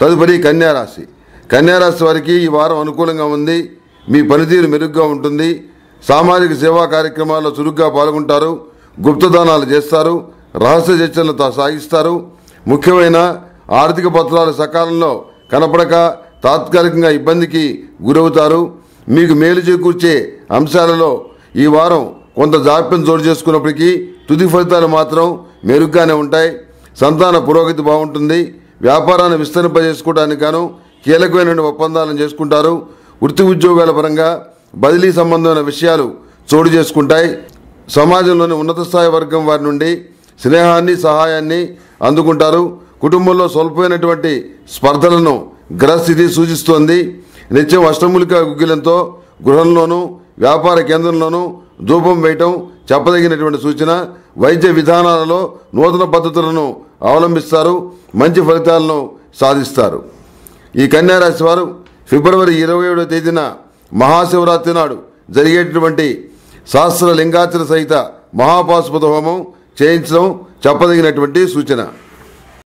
తదుపరి కన్యారాశి కన్యారాశి వారికి ఈ వారం అనుకూలంగా ఉంది మీ పనితీరు మెరుగ్గా ఉంటుంది సామాజిక సేవా కార్యక్రమాల్లో చురుగ్గా పాల్గొంటారు గుప్తదానాలు చేస్తారు రహస్య చర్చలను సాగిస్తారు ముఖ్యమైన ఆర్థిక పత్రాలు సకాలంలో కనపడక తాత్కాలికంగా ఇబ్బందికి గురవుతారు మీకు మేలు చేకూర్చే అంశాలలో ఈ వారం కొంత జాప్యం చోటు చేసుకున్నప్పటికీ తుది ఫలితాలు మాత్రం మెరుగ్గానే ఉంటాయి సంతాన పురోగతి బాగుంటుంది వ్యాపారాన్ని విస్తరింపజేసుకోవడానికి గాను కీలకమైన ఒప్పందాలను చేసుకుంటారు వృత్తి ఉద్యోగాల పరంగా బదిలీ సంబంధమైన విషయాలు చోటు చేసుకుంటాయి సమాజంలోని ఉన్నత స్థాయి వర్గం వారి నుండి స్నేహాన్ని సహాయాన్ని అందుకుంటారు కుటుంబంలో స్వల్పమైనటువంటి స్పర్ధలను గ్రహస్థితి సూచిస్తోంది నిత్యం అష్టములిక గుగ్గిలంతో గృహంలోనూ వ్యాపార కేంద్రంలోనూ ధూపం వేయటం చెప్పదగినటువంటి సూచన వైద్య విధానాలలో నూతన పద్ధతులను అవలంబిస్తారు మంచి ఫలితాలను సాధిస్తారు ఈ కన్యారాశి వారు ఫిబ్రవరి ఇరవై ఏడవ తేదీన మహాశివరాత్రి నాడు జరిగేటటువంటి సహస్ర లింగాచర సహిత మహాపాశుపత హోమం చేయించడం చెప్పదగినటువంటి సూచన